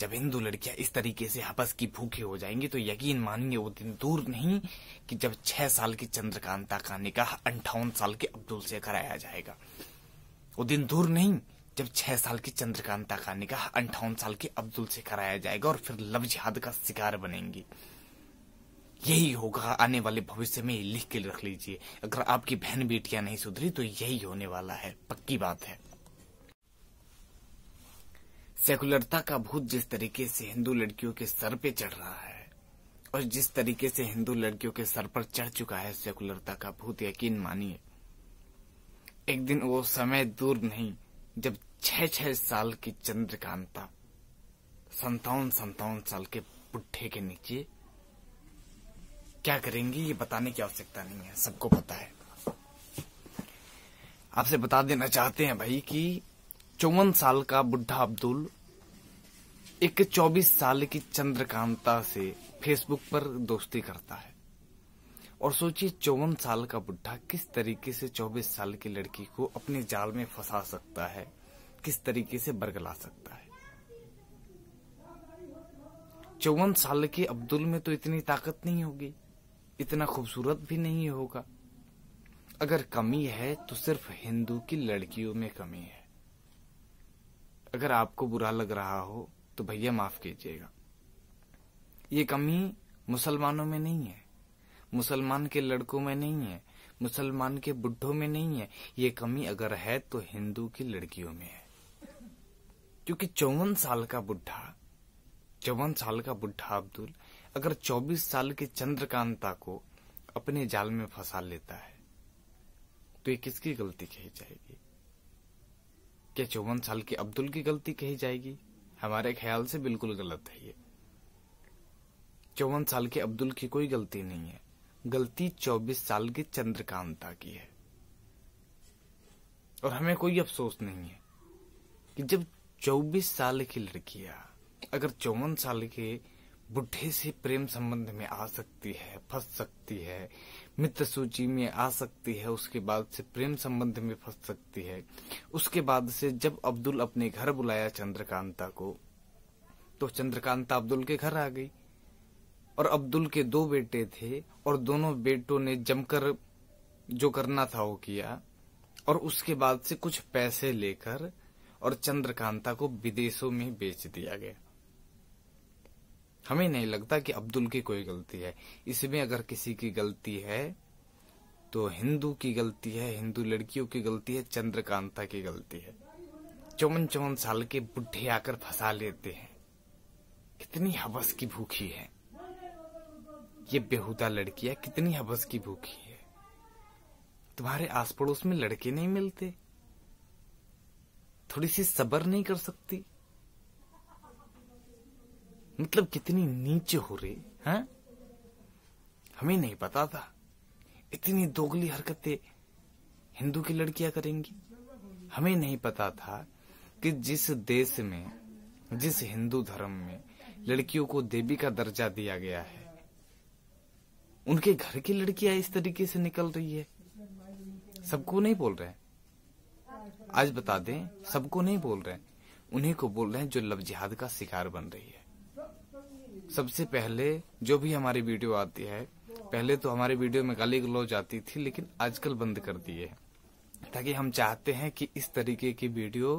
जब हिंदू लड़कियां इस तरीके से हपस की भूखे हो जाएंगी तो यकीन मानिए वो दिन दूर नहीं कि जब छह साल की चंद्रकांता का निकाह अंठावन साल के अब्दुल से कराया जाएगा वो दिन दूर नहीं जब छह साल की चंद्रकांता का निकाह अंठावन साल के अब्दुल से कराया जाएगा और फिर लव जिहाद का शिकार बनेंगी यही होगा आने वाले भविष्य में लिख के रख लीजिए अगर आपकी बहन बेटियां नहीं सुधरी तो यही होने वाला है पक्की बात है सेकुलरता का भूत जिस तरीके से हिंदू लड़कियों के सर पे चढ़ रहा है और जिस तरीके से हिंदू लड़कियों के सर पर चढ़ चुका है सेकुलरता का भूत यकीन मानिए एक दिन वो समय दूर नहीं जब छह छह साल की चंद्रकांता संतावन संतावन साल के पुट्ठे के नीचे क्या करेंगी ये बताने की आवश्यकता नहीं है सबको पता है आपसे बता देना चाहते हैं भाई कि चौवन साल का बुढ़ा अब्दुल एक 24 साल की चंद्रकांता से फेसबुक पर दोस्ती करता है और सोचिए चौवन साल का बुढ़ा किस तरीके से 24 साल की लड़की को अपने जाल में फंसा सकता है किस तरीके से बरगला सकता है चौवन साल के अब्दुल में तो इतनी ताकत नहीं होगी इतना खूबसूरत भी नहीं होगा अगर कमी है तो सिर्फ हिंदू की लड़कियों में कमी है अगर आपको बुरा लग रहा हो तो भैया माफ कीजिएगा ये कमी मुसलमानों में नहीं है मुसलमान के लड़कों में नहीं है मुसलमान के बुढ़ों में नहीं है ये कमी अगर है तो हिंदू की लड़कियों में है क्योंकि चौवन साल का बुढ़ा चौवन साल का बुढ़ा अब्दुल अगर 24 साल के चंद्रकांता को अपने जाल में फंसा लेता है तो ये किसकी गलती कही जाएगी क्या चौवन साल के अब्दुल की गलती कही जाएगी हमारे ख्याल से बिल्कुल गलत है ये चौवन साल के अब्दुल की कोई गलती नहीं है गलती चौबीस साल के चंद्रकांता की है और हमें कोई अफसोस नहीं है कि जब चौबीस साल की लड़कियां अगर चौवन साल के बुढ़े से प्रेम संबंध में आ सकती है फंस सकती है मित्र सूची में आ सकती है उसके बाद से प्रेम संबंध में फंस सकती है उसके बाद से जब अब्दुल अपने घर बुलाया चंद्रकांता को तो चंद्रकांता अब्दुल के घर आ गई और अब्दुल के दो बेटे थे और दोनों बेटों ने जमकर जो करना था वो किया और उसके बाद से कुछ पैसे लेकर और चंद्रकांता को विदेशों में बेच दिया गया हमें नहीं लगता कि अब्दुल की कोई गलती है इसमें अगर किसी की गलती है तो हिंदू की गलती है हिंदू लड़कियों की गलती है चंद्रकांता की गलती है चौवन चौवन साल के बुढ़े आकर फंसा लेते हैं कितनी हवस की भूखी है ये लड़की लड़कियां कितनी हवस की भूखी है तुम्हारे आस पड़ोस में लड़के नहीं मिलते थोड़ी सी सबर नहीं कर सकती मतलब कितनी नीचे हो रही है हमें नहीं पता था इतनी दोगली हरकतें हिंदू की लड़कियां करेंगी हमें नहीं पता था कि जिस देश में जिस हिंदू धर्म में लड़कियों को देवी का दर्जा दिया गया है उनके घर की लड़कियां इस तरीके से निकल रही है सबको नहीं बोल रहे आज बता दें सबको नहीं बोल रहे उन्हीं को बोल रहे हैं जो लव जिहाद का शिकार बन रही है सबसे पहले जो भी हमारी वीडियो आती है पहले तो हमारे वीडियो में गाली गलौज आती थी लेकिन आजकल बंद कर दिए है ताकि हम चाहते हैं कि इस तरीके की वीडियो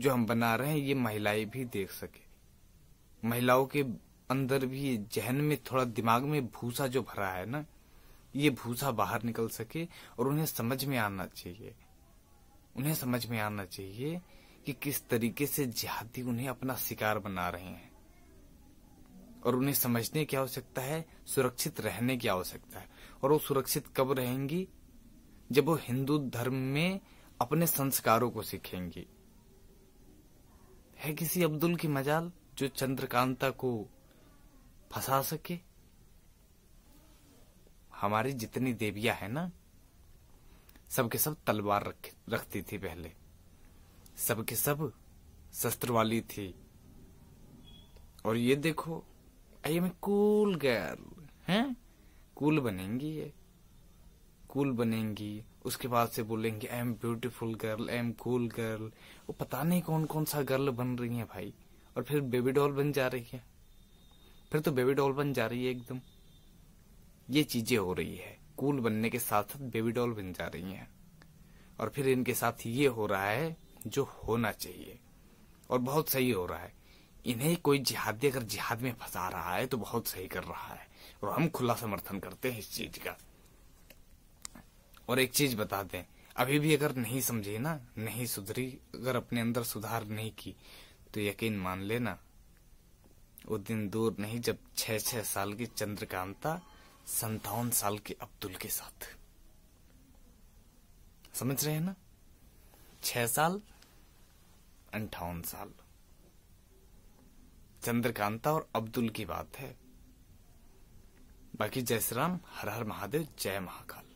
जो हम बना रहे हैं ये महिलाएं भी देख सके महिलाओं के अंदर भी जहन में थोड़ा दिमाग में भूसा जो भरा है ना ये भूसा बाहर निकल सके और उन्हें समझ में आना चाहिए उन्हें समझ में आना चाहिए कि किस तरीके से जिहादी उन्हें अपना शिकार बना रहे हैं और उन्हें समझने की आवश्यकता है सुरक्षित रहने की आवश्यकता है और वो सुरक्षित कब रहेंगी जब वो हिंदू धर्म में अपने संस्कारों को सीखेंगी है किसी अब्दुल की मजाल जो चंद्रकांता को फंसा सके हमारी जितनी देवियां है ना सबके सब तलवार रख, रखती थी पहले सबके सब शस्त्र वाली थी और ये देखो I am a cool girl हैं कूल बनेंगी ये कूल बनेंगी उसके बाद से बोलेंगे I am beautiful girl I am cool girl वो पता नहीं कौन कौन सा गर्ल बन रही है भाई और फिर बेबी डॉल बन जा रही है फिर तो बेबी डॉल बन जा रही है एकदम ये चीजें हो रही है कूल बनने के साथ साथ बेबी डॉल बन जा रही है और फिर इनके साथ ये हो रहा है जो होना चाहिए और बहुत सही हो रहा है इन्हें कोई जिहादी अगर जिहाद में फंसा रहा है तो बहुत सही कर रहा है और हम खुला समर्थन करते हैं इस चीज का और एक चीज बता दें अभी भी अगर नहीं समझी ना नहीं सुधरी अगर अपने अंदर सुधार नहीं की तो यकीन मान लेना वो दिन दूर नहीं जब छह छह साल की चंद्रकांता संतावन साल के अब्दुल के साथ समझ रहे हैं ना छह साल अंठावन साल चंद्रकांता और अब्दुल की बात है बाकी जयसराम हर हर महादेव जय महाकाल